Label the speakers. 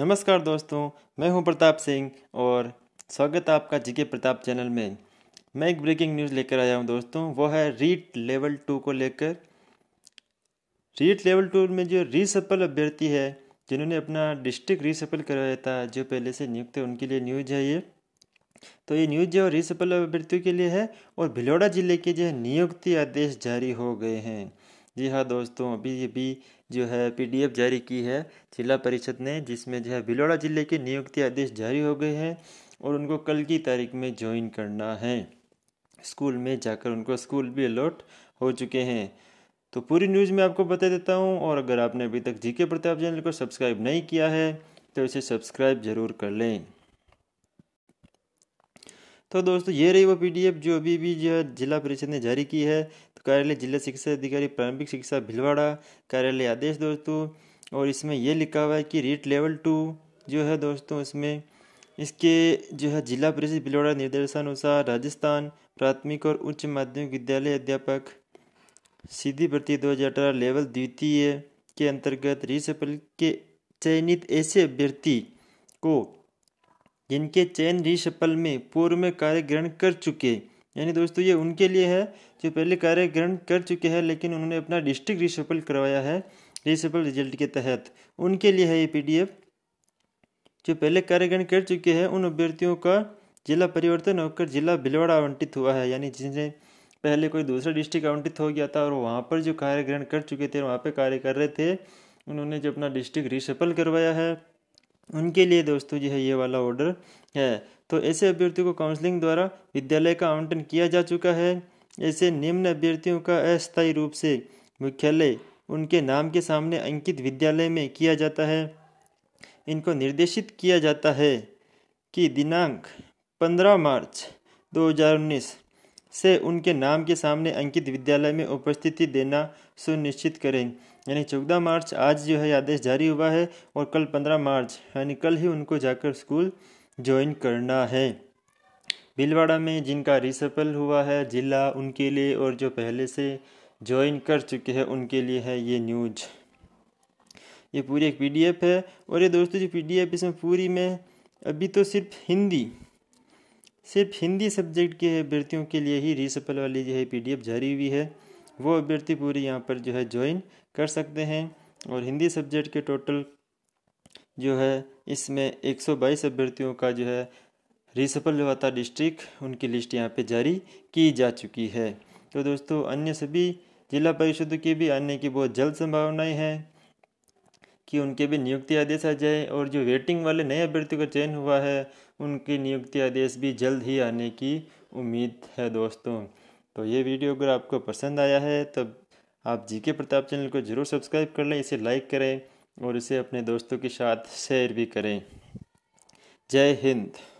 Speaker 1: नमस्कार दोस्तों मैं हूं प्रताप सिंह और स्वागत है आपका जीके प्रताप चैनल में मैं एक ब्रेकिंग न्यूज़ लेकर आया हूं दोस्तों वो है रीट लेवल टू को लेकर रीट लेवल टू में जो रीसफल अभ्यर्थी है जिन्होंने अपना डिस्ट्रिक्ट रीसफल करवाया था जो पहले से नियुक्त है उनके लिए न्यूज है ये तो ये न्यूज जो रीसफल अभ्यर्थियों के लिए है और भिलोड़ा जिले के जो नियुक्ति आदेश जारी हो गए हैं जी हाँ दोस्तों अभी अभी जो है पीडीएफ जारी की है जिला परिषद ने जिसमें जो है भिलोड़ा जिले के नियुक्ति आदेश जारी हो गए हैं और उनको कल की तारीख में ज्वाइन करना है स्कूल में जाकर उनको स्कूल भी अलॉट हो चुके हैं तो पूरी न्यूज़ में आपको बता देता हूँ और अगर आपने अभी तक जीके प्रताप चैनल को सब्सक्राइब नहीं किया है तो इसे सब्सक्राइब ज़रूर कर लें तो दोस्तों ये रही वो पीडीएफ जो अभी भी जो है जिला परिषद ने जारी की है कार्यालय जिला शिक्षा अधिकारी प्रारंभिक शिक्षा भिलवाड़ा कार्यालय आदेश दोस्तों और इसमें यह लिखा हुआ है कि रीट लेवल टू जो है दोस्तों इसमें इसके जो है जिला परिषद भिलवाड़ा निर्देशानुसार राजस्थान प्राथमिक और उच्च माध्यमिक विद्यालय अध्यापक सीधी भर्ती दो हज़ार अठारह लेवल द्वितीय के अंतर्गत रिसफल के चयनित ऐसे अभ्यर्थी को जिनके चयन रिसफल में पूर्व में कार्य ग्रहण कर चुके यानी दोस्तों ये उनके लिए है जो पहले कार्य ग्रहण कर चुके हैं लेकिन उन्होंने अपना डिस्ट्रिक्ट रिसफल करवाया है रिसफल रिजल्ट के तहत उनके लिए है ये पी जो पहले कार्य ग्रहण कर चुके हैं उन अभ्यर्थियों का जिला परिवर्तन होकर जिला भिलवाड़ा आवंटित हुआ है यानी जिन्हें पहले कोई दूसरा डिस्ट्रिक्ट आवंटित हो गया था और वहाँ पर जो कार्य ग्रहण कर चुके थे वहाँ पर कार्य कर रहे थे उन्होंने जो अपना डिस्ट्रिक्ट रिसफल करवाया है उनके लिए दोस्तों जो है ये वाला ऑर्डर है तो ऐसे अभ्यर्थियों को काउंसलिंग द्वारा विद्यालय का आवंटन किया जा चुका है ऐसे निम्न अभ्यर्थियों का अस्थायी रूप से मुख्यालय उनके नाम के सामने अंकित विद्यालय में किया जाता है इनको निर्देशित किया जाता है कि दिनांक 15 मार्च 2019 से उनके नाम के सामने अंकित विद्यालय में उपस्थिति देना सुनिश्चित करें यानी चौदह मार्च आज जो है आदेश जारी हुआ है और कल पंद्रह मार्च यानी कल ही उनको जाकर स्कूल ज्वाइन करना है भीलवाड़ा में जिनका रिसपल हुआ है ज़िला उनके लिए और जो पहले से ज्वाइन कर चुके हैं उनके लिए है ये न्यूज ये पूरी एक पीडीएफ है और ये दोस्तों जो पीडीएफ इसमें पूरी में अभी तो सिर्फ हिंदी सिर्फ हिंदी सब्जेक्ट के अभ्यर्थियों के लिए ही रिसपल वाली जो है पीडीएफ जारी हुई है वो अभ्यर्थी पूरी यहाँ पर जो है ज्वाइन कर सकते हैं और हिंदी सब्जेक्ट के टोटल जो है इसमें 122 अभ्यर्थियों का जो है रिसफल लवाता डिस्ट्रिक्ट उनकी लिस्ट यहाँ पे जारी की जा चुकी है तो दोस्तों अन्य सभी जिला परिषद के भी आने की बहुत जल्द संभावनाएं हैं कि उनके भी नियुक्ति आदेश आ जाए और जो वेटिंग वाले नए अभ्यर्थियों का चयन हुआ है उनके नियुक्ति आदेश भी जल्द ही आने की उम्मीद है दोस्तों तो ये वीडियो अगर आपको पसंद आया है तब आप जी के प्रताप चैनल को जरूर सब्सक्राइब कर लें इसे लाइक करें और इसे अपने दोस्तों के साथ शेयर भी करें जय हिंद